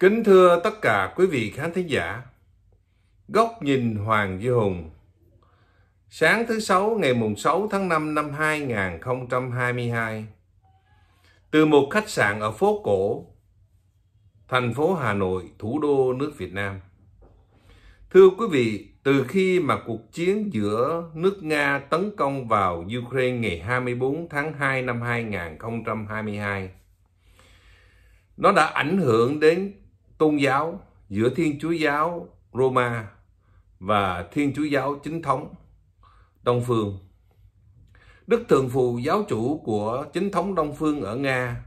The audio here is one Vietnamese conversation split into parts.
Kính thưa tất cả quý vị khán thính giả, Góc nhìn Hoàng Duy Hùng Sáng thứ Sáu ngày mùng 6 tháng 5 năm 2022 Từ một khách sạn ở phố cổ, thành phố Hà Nội, thủ đô nước Việt Nam Thưa quý vị, từ khi mà cuộc chiến giữa nước Nga tấn công vào Ukraine ngày 24 tháng 2 năm 2022 nó đã ảnh hưởng đến tôn giáo giữa Thiên Chúa giáo Roma và Thiên Chúa giáo chính thống Đông Phương. Đức Thượng Phụ giáo chủ của chính thống Đông Phương ở Nga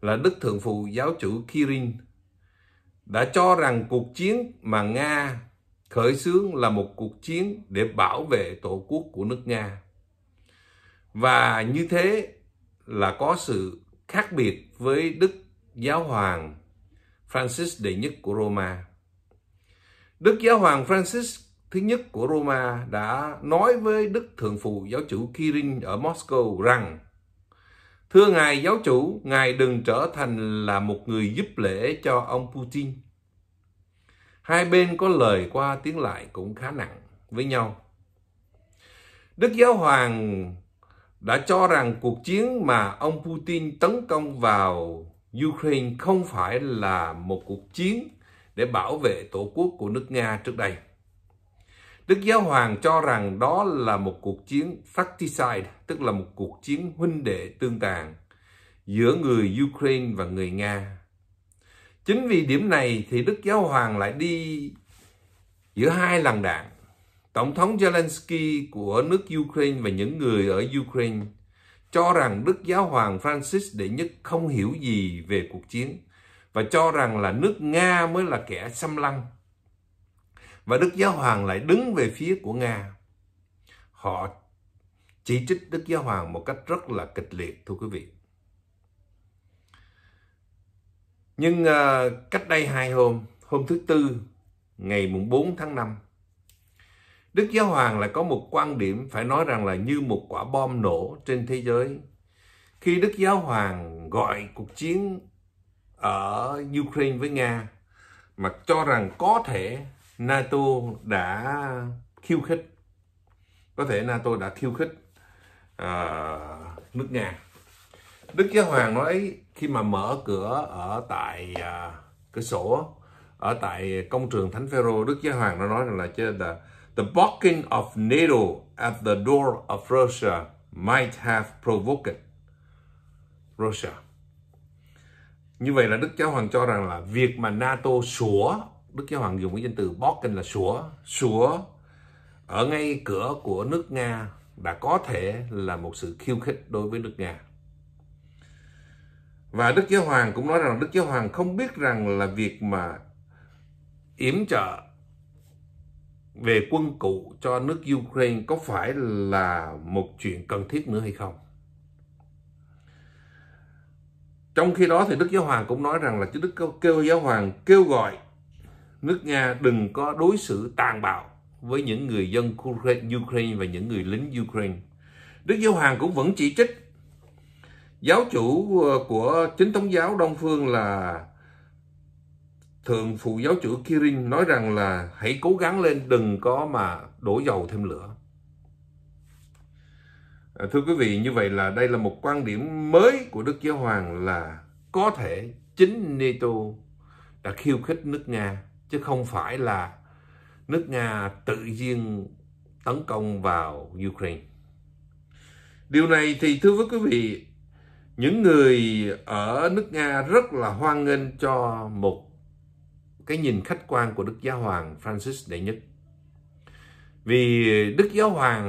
là Đức Thượng Phụ giáo chủ Kirin đã cho rằng cuộc chiến mà Nga khởi xướng là một cuộc chiến để bảo vệ tổ quốc của nước Nga. Và như thế là có sự khác biệt với Đức Giáo Hoàng Francis đệ nhất của Roma. Đức Giáo hoàng Francis thứ nhất của Roma đã nói với Đức Thượng phụ giáo chủ Kirin ở Moscow rằng Thưa Ngài giáo chủ, Ngài đừng trở thành là một người giúp lễ cho ông Putin. Hai bên có lời qua tiếng lại cũng khá nặng với nhau. Đức Giáo Hoàng đã cho rằng cuộc chiến mà ông Putin tấn công vào Ukraine không phải là một cuộc chiến để bảo vệ tổ quốc của nước Nga trước đây. Đức Giáo Hoàng cho rằng đó là một cuộc chiến fratricide, tức là một cuộc chiến huynh đệ tương tàn giữa người Ukraine và người Nga. Chính vì điểm này thì Đức Giáo Hoàng lại đi giữa hai làn đạn. Tổng thống Zelensky của nước Ukraine và những người ở Ukraine cho rằng Đức Giáo hoàng Francis đệ nhất không hiểu gì về cuộc chiến và cho rằng là nước Nga mới là kẻ xâm lăng. Và Đức Giáo hoàng lại đứng về phía của Nga. Họ chỉ trích Đức Giáo hoàng một cách rất là kịch liệt thưa quý vị. Nhưng uh, cách đây hai hôm, hôm thứ Tư, ngày mùng 4 tháng 5, Đức Giáo Hoàng lại có một quan điểm phải nói rằng là như một quả bom nổ trên thế giới. Khi Đức Giáo Hoàng gọi cuộc chiến ở Ukraine với Nga mà cho rằng có thể NATO đã khiêu khích, có thể NATO đã khiêu khích uh, nước Nga. Đức Giáo Hoàng nói khi mà mở cửa ở tại uh, cửa sổ ở tại công trường Thánh Phaero, Đức Giáo Hoàng nó nói rằng là, là the blocking of NATO at the door of Russia might have provoked Russia. Như vậy là Đức Giáo Hoàng cho rằng là việc mà NATO sủa, Đức Giáo Hoàng dùng cái danh từ barking là sủa, sủa ở ngay cửa của nước Nga đã có thể là một sự khiêu khích đối với nước Nga. Và Đức Giáo Hoàng cũng nói rằng Đức Giáo Hoàng không biết rằng là việc mà yểm trợ về quân cụ cho nước Ukraine có phải là một chuyện cần thiết nữa hay không? Trong khi đó thì Đức Giáo Hoàng cũng nói rằng là Đức kêu Giáo Hoàng kêu gọi nước Nga đừng có đối xử tàn bạo với những người dân Ukraine và những người lính Ukraine. Đức Giáo Hoàng cũng vẫn chỉ trích giáo chủ ờ, của chính thống giáo Đông Phương là thượng phụ giáo chủ Kirin nói rằng là hãy cố gắng lên đừng có mà đổ dầu thêm lửa à, thưa quý vị như vậy là đây là một quan điểm mới của Đức Giáo Hoàng là có thể chính NATO đã khiêu khích nước Nga chứ không phải là nước Nga tự nhiên tấn công vào Ukraine điều này thì thưa với quý vị những người ở nước Nga rất là hoan nghênh cho một cái nhìn khách quan của Đức Giáo Hoàng Francis đệ nhất. Vì Đức Giáo Hoàng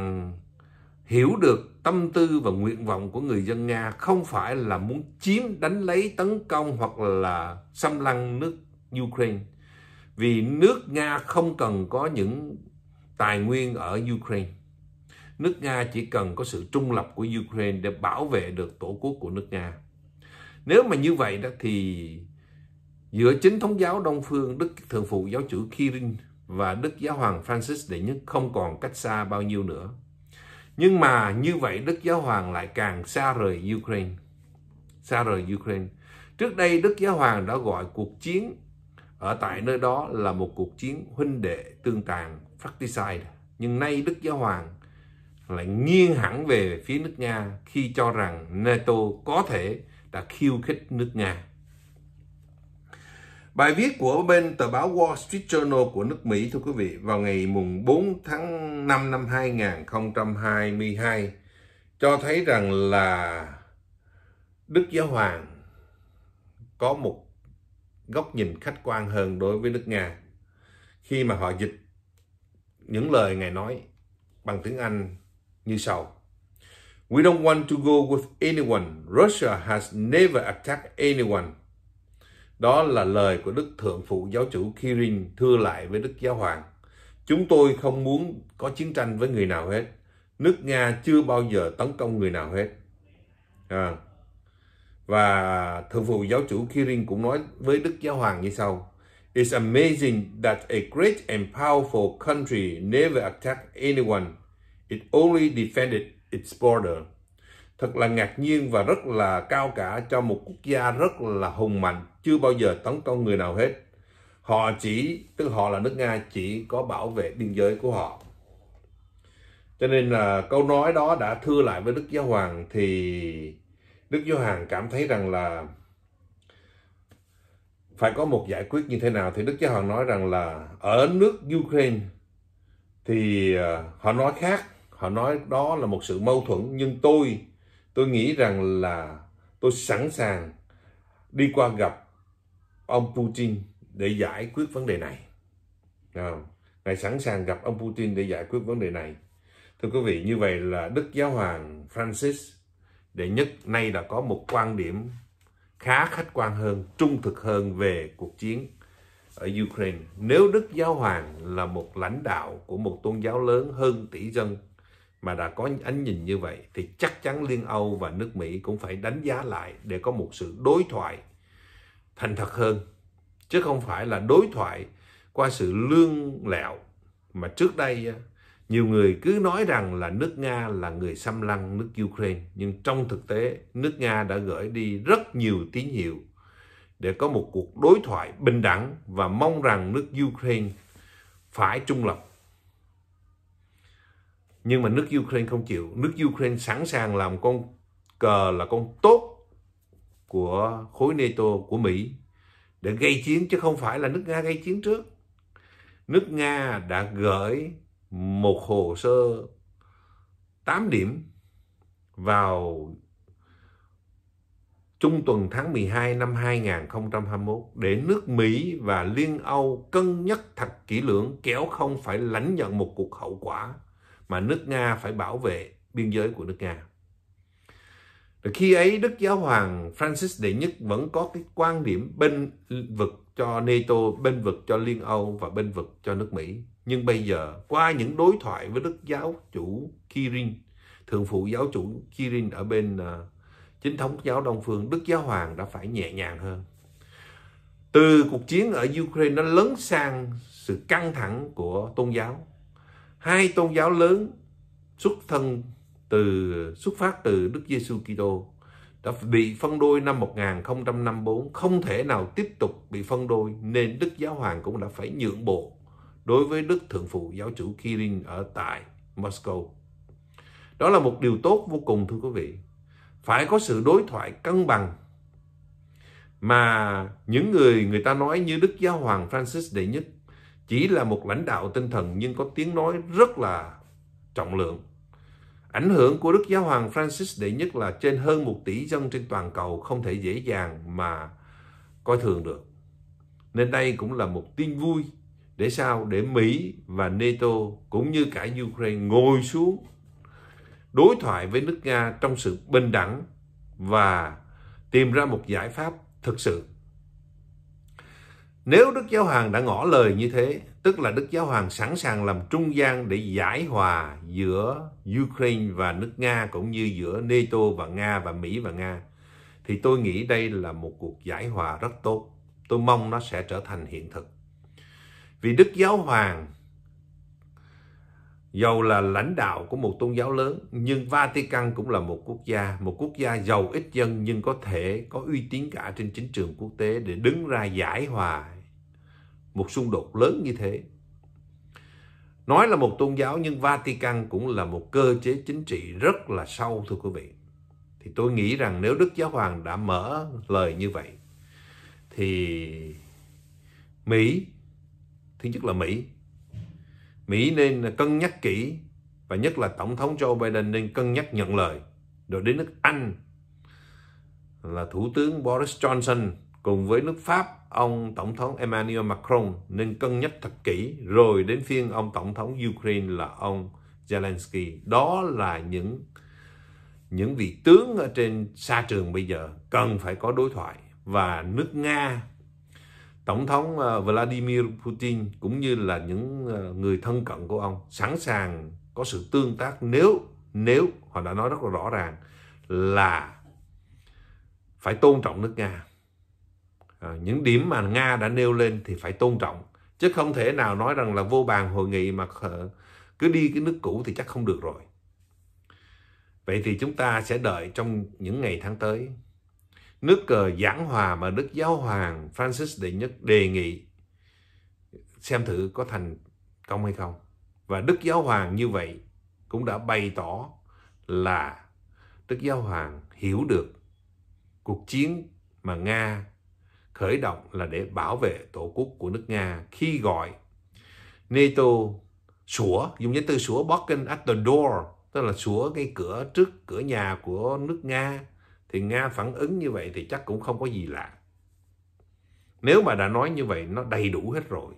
hiểu được tâm tư và nguyện vọng của người dân Nga không phải là muốn chiếm, đánh lấy, tấn công hoặc là xâm lăng nước Ukraine. Vì nước Nga không cần có những tài nguyên ở Ukraine. Nước Nga chỉ cần có sự trung lập của Ukraine để bảo vệ được tổ quốc của nước Nga. Nếu mà như vậy đó thì Giữa chính thống giáo Đông Phương, Đức Thượng Phụ Giáo chủ Kirin và Đức Giáo Hoàng Francis đệ nhất không còn cách xa bao nhiêu nữa. Nhưng mà như vậy Đức Giáo Hoàng lại càng xa rời Ukraine. Xa rời Ukraine. Trước đây Đức Giáo Hoàng đã gọi cuộc chiến ở tại nơi đó là một cuộc chiến huynh đệ tương tàn, fratricide. Nhưng nay Đức Giáo Hoàng lại nghiêng hẳn về phía nước Nga khi cho rằng NATO có thể đã khiêu khích nước Nga. Bài viết của bên tờ báo Wall Street Journal của nước Mỹ thưa quý vị vào ngày mùng 4 tháng 5 năm 2022 cho thấy rằng là Đức Giáo Hoàng có một góc nhìn khách quan hơn đối với nước Nga khi mà họ dịch những lời Ngài nói bằng tiếng Anh như sau. We don't want to go with anyone. Russia has never attacked anyone. Đó là lời của Đức Thượng Phụ Giáo chủ Kirin thưa lại với Đức Giáo Hoàng. Chúng tôi không muốn có chiến tranh với người nào hết. Nước Nga chưa bao giờ tấn công người nào hết. À. Và Thượng Phụ Giáo chủ Kirin cũng nói với Đức Giáo Hoàng như sau. It's amazing that a great and powerful country never attacked anyone. It only defended its border thật là ngạc nhiên và rất là cao cả cho một quốc gia rất là hùng mạnh chưa bao giờ tấn công người nào hết họ chỉ tức họ là nước nga chỉ có bảo vệ biên giới của họ cho nên là câu nói đó đã thưa lại với đức giáo hoàng thì đức giáo hoàng cảm thấy rằng là phải có một giải quyết như thế nào thì đức giáo hoàng nói rằng là ở nước ukraine thì ờ, họ nói khác họ nói đó là một sự mâu thuẫn nhưng tôi tôi nghĩ rằng là tôi sẵn sàng đi qua gặp ông Putin để giải quyết vấn đề này. ngài sẵn sàng gặp ông Putin để giải quyết vấn đề này. Thưa quý vị, như vậy là Đức Giáo Hoàng Francis Đệ nhất nay đã có một quan điểm khá khách quan hơn, trung thực hơn về cuộc chiến ở Ukraine. Nếu Đức Giáo Hoàng là một lãnh đạo của một tôn giáo lớn hơn tỷ dân mà đã có ánh nhìn như vậy thì chắc chắn Liên Âu và nước Mỹ cũng phải đánh giá lại để có một sự đối thoại thành thật hơn chứ không phải là đối thoại qua sự lương lẹo mà trước đây nhiều người cứ nói rằng là nước Nga là người xâm lăng nước Ukraine nhưng trong thực tế nước Nga đã gửi đi rất nhiều tín hiệu để có một cuộc đối thoại bình đẳng và mong rằng nước Ukraine phải trung lập nhưng mà nước Ukraine không chịu nước Ukraine sẵn sàng làm con cờ là con tốt của khối NATO của Mỹ để gây chiến chứ không phải là nước Nga gây chiến trước nước Nga đã gửi một hồ sơ 8 điểm vào trung tuần tháng 12 năm 2021 để nước Mỹ và Liên Âu cân nhắc thật kỹ lưỡng kéo không phải lãnh nhận một cuộc hậu quả mà nước Nga phải bảo vệ biên giới của nước Nga. Rồi khi ấy Đức Giáo Hoàng Francis đệ nhất vẫn có cái quan điểm bên vực cho NATO, bên vực cho Liên Âu và bên vực cho nước Mỹ. Nhưng bây giờ qua những đối thoại với Đức Giáo chủ Kirin, thượng phụ giáo chủ Kirin ở bên uh, chính thống giáo Đông Phương, Đức Giáo Hoàng đã phải nhẹ nhàng hơn. Từ cuộc chiến ở Ukraine nó lớn sang sự căng thẳng của tôn giáo hai tôn giáo lớn xuất thân từ xuất phát từ Đức Giêsu Kitô đã bị phân đôi năm 1054 không thể nào tiếp tục bị phân đôi nên Đức Giáo Hoàng cũng đã phải nhượng bộ đối với Đức Thượng Phụ Giáo chủ Kirin ở tại Moscow. Đó là một điều tốt vô cùng thưa quý vị. Phải có sự đối thoại cân bằng mà những người người ta nói như Đức Giáo Hoàng Francis đệ nhất chỉ là một lãnh đạo tinh thần nhưng có tiếng nói rất là trọng lượng. Ảnh hưởng của Đức Giáo Hoàng Francis đệ nhất là trên hơn một tỷ dân trên toàn cầu không thể dễ dàng mà coi thường được. Nên đây cũng là một tin vui để sao để Mỹ và NATO cũng như cả Ukraine ngồi xuống đối thoại với nước Nga trong sự bình đẳng và tìm ra một giải pháp thực sự nếu Đức Giáo Hoàng đã ngỏ lời như thế, tức là Đức Giáo Hoàng sẵn sàng làm trung gian để giải hòa giữa Ukraine và nước Nga cũng như giữa NATO và Nga và Mỹ và Nga, thì tôi nghĩ đây là một cuộc giải hòa rất tốt. Tôi mong nó sẽ trở thành hiện thực. Vì Đức Giáo Hoàng Dầu là lãnh đạo của một tôn giáo lớn, nhưng Vatican cũng là một quốc gia, một quốc gia giàu ít dân nhưng có thể có uy tín cả trên chính trường quốc tế để đứng ra giải hòa một xung đột lớn như thế. Nói là một tôn giáo nhưng Vatican cũng là một cơ chế chính trị rất là sâu thưa quý vị. Thì tôi nghĩ rằng nếu Đức Giáo Hoàng đã mở lời như vậy thì Mỹ, thứ nhất là Mỹ, Mỹ nên cân nhắc kỹ và nhất là Tổng thống Joe Biden nên cân nhắc nhận lời. Rồi đến nước Anh là Thủ tướng Boris Johnson cùng với nước Pháp ông Tổng thống Emmanuel Macron nên cân nhắc thật kỹ rồi đến phiên ông Tổng thống Ukraine là ông Zelensky. Đó là những những vị tướng ở trên xa trường bây giờ cần phải có đối thoại và nước Nga Tổng thống ờ, Vladimir Putin cũng như là những ờ, người thân cận của ông sẵn sàng có sự tương tác nếu nếu họ đã nói rất là rõ ràng là phải tôn trọng nước Nga. À, những điểm mà Nga đã nêu lên thì phải tôn trọng chứ không thể nào nói rằng là vô bàn hội nghị mà cứ đi cái nước cũ thì chắc không được rồi. Vậy thì chúng ta sẽ đợi trong những ngày tháng tới nước cờ giảng hòa mà Đức Giáo Hoàng Francis đệ nhất đề nghị xem thử có thành công hay không. Và Đức Giáo Hoàng như vậy cũng đã bày tỏ là Đức Giáo Hoàng hiểu được cuộc chiến mà Nga khởi động là để bảo vệ tổ quốc của nước Nga khi gọi NATO sủa, dùng danh từ sủa barking at the door, tức là sủa cái cửa trước cửa nhà của nước Nga thì Nga phản ứng như vậy thì chắc cũng không có gì lạ. Nếu mà đã nói như vậy nó đầy đủ hết rồi.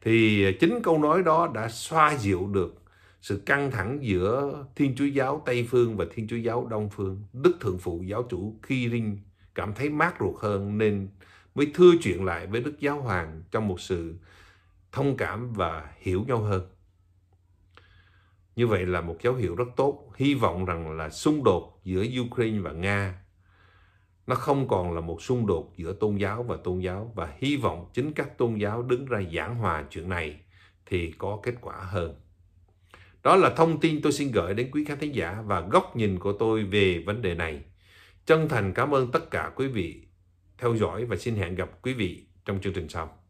Thì chính câu nói đó đã xoa dịu được sự căng thẳng giữa Thiên Chúa giáo Tây phương và Thiên Chúa giáo Đông phương. Đức Thượng phụ giáo chủ Kirin cảm thấy mát ruột hơn nên mới thưa chuyện lại với Đức Giáo Hoàng trong một sự thông cảm và hiểu nhau hơn. Như vậy là một dấu hiệu rất tốt. Hy vọng rằng là xung đột giữa Ukraine và Nga nó không còn là một xung đột giữa tôn giáo và tôn giáo và hy vọng chính các tôn giáo đứng ra giảng hòa chuyện này thì có kết quả hơn. Đó là thông tin tôi xin gửi đến quý khán thính giả và góc nhìn của tôi về vấn đề này. Chân thành cảm ơn tất cả quý vị theo dõi và xin hẹn gặp quý vị trong chương trình sau.